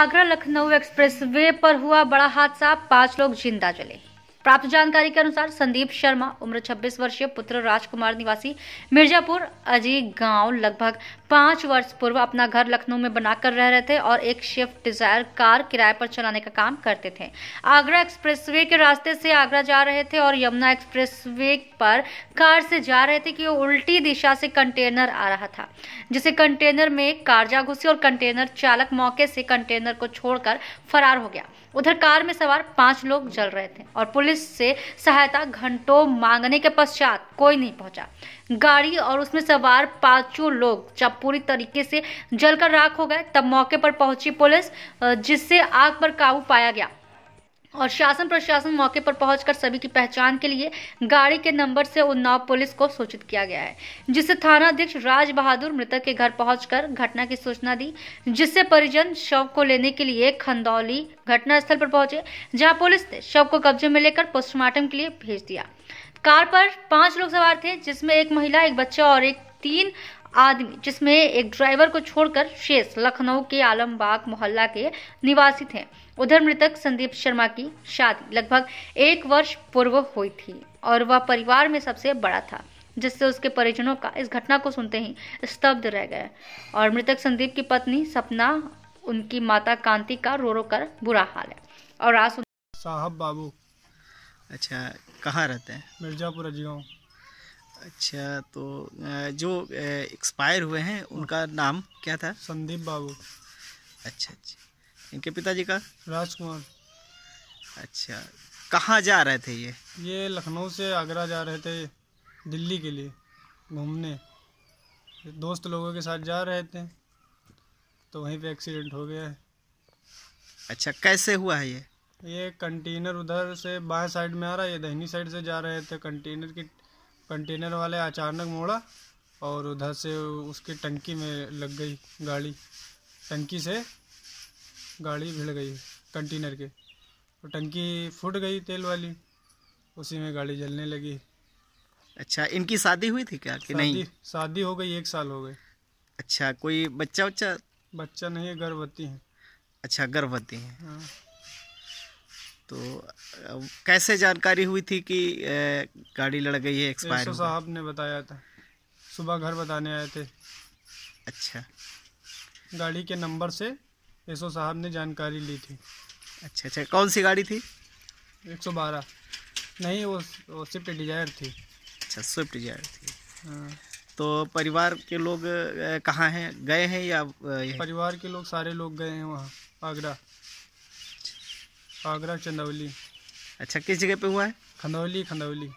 Agra Lucknow expressway पर हुआ बड़ा हादसा पांच लोग जिंदा जले प्राप्त जानकारी के अनुसार संदीप शर्मा उम्र 26 वर्षीय पुत्र राजकुमार निवासी मिर्जापुर अजी गांव लगभग पांच वर्ष पूर्व अपना घर लखनऊ में बनाकर रह रहे थे और एक शिफ्ट डिजायर कार किराए पर चलाने का काम करते थे आगरा एक्सप्रेसवे के रास्ते से आगरा जा रहे थे और यमुना एक्सप्रेसवे पर कार से जा रहे थे कि उल्टी दिशा से कंटेनर आ रहा था जिसे कंटेनर में कार जा घुसी और कंटेनर चालक मौके से कंटेनर को छोड़कर फरार हो गया उधर कार में सवार पांच लोग जल रहे थे और पुलिस पुलिस से सहायता घंटों मांगने के पश्चात कोई नहीं पहुंचा गाड़ी और उसमें सवार पांचों लोग जब पूरी तरीके से जलकर राख हो गए तब मौके पर पहुंची पुलिस जिससे आग पर काबू पाया गया और शासन प्रशासन मौके पर पहुंचकर सभी की पहचान के लिए गाड़ी के नंबर से उन्नाव पुलिस को सूचित किया गया है जिससे थाना अध्यक्ष राज बहादुर मृतक के घर पहुंचकर घटना की सूचना दी जिससे परिजन शव को लेने के लिए खंदौली घटनास्थल पर पहुंचे जहां पुलिस ने शव को कब्जे में लेकर पोस्टमार्टम के लिए भेज दिया कार पर पांच लोग सवार थे जिसमें एक महिला एक बच्चा और एक तीन आदमी जिसमें एक ड्राइवर को छोड़कर शेष लखनऊ के आलमबाग मोहल्ला के निवासी थे उधर मृतक संदीप शर्मा की शादी लगभग एक वर्ष पूर्व हुई थी और वह परिवार में सबसे बड़ा था जिससे उसके परिजनों का इस घटना को सुनते ही स्तब्ध रह गए और मृतक संदीप की पत्नी सपना उनकी माता कांति का रो रो कर बुरा हाल है और आज साहब बाबू अच्छा कहाँ रहते हैं मिर्जापुर अच्छा तो जो एक्सपायर हुए हैं उनका नाम क्या था संदीप बाबू अच्छा अच्छा इनके पिताजी का राजकुमार अच्छा कहाँ जा रहे थे ये ये लखनऊ से आगरा जा रहे थे दिल्ली के लिए घूमने दोस्त लोगों के साथ जा रहे थे तो वहीं पे एक्सीडेंट हो गया है अच्छा कैसे हुआ है ये ये कंटेनर उधर से बाएं साइड में आ रहा है ये दहनी साइड से जा रहे थे कंटेनर की कंटेनर वाले अचानक मोड़ा और उधर से उसके टंकी में लग गई गाड़ी टंकी से गाड़ी भिड़ गई कंटेनर के तो टंकी फूट गई तेल वाली उसी में गाड़ी जलने लगी अच्छा इनकी शादी हुई थी क्या कि नहीं शादी हो गई एक साल हो गए अच्छा कोई बच्चा बच्चा बच्चा नहीं है गर्भवती है अच्छा गर्भवती है हाँ। तो कैसे जानकारी हुई थी कि गाड़ी लड़ गई है एक्सपायर साहब ने बताया था सुबह घर बताने आए थे अच्छा गाड़ी के नंबर से एसओ साहब ने जानकारी ली थी अच्छा अच्छा कौन सी गाड़ी थी एक सौ बारह नहीं वो, वो स्विफ्ट डिजायर थी अच्छा स्विफ्ट डिजायर थी हाँ तो परिवार के लोग कहाँ हैं गए हैं या परिवार के लोग सारे लोग गए हैं वहाँ आगरा आगरा चंदौली अच्छा किस जगह पे हुआ है खंदौली खंदौली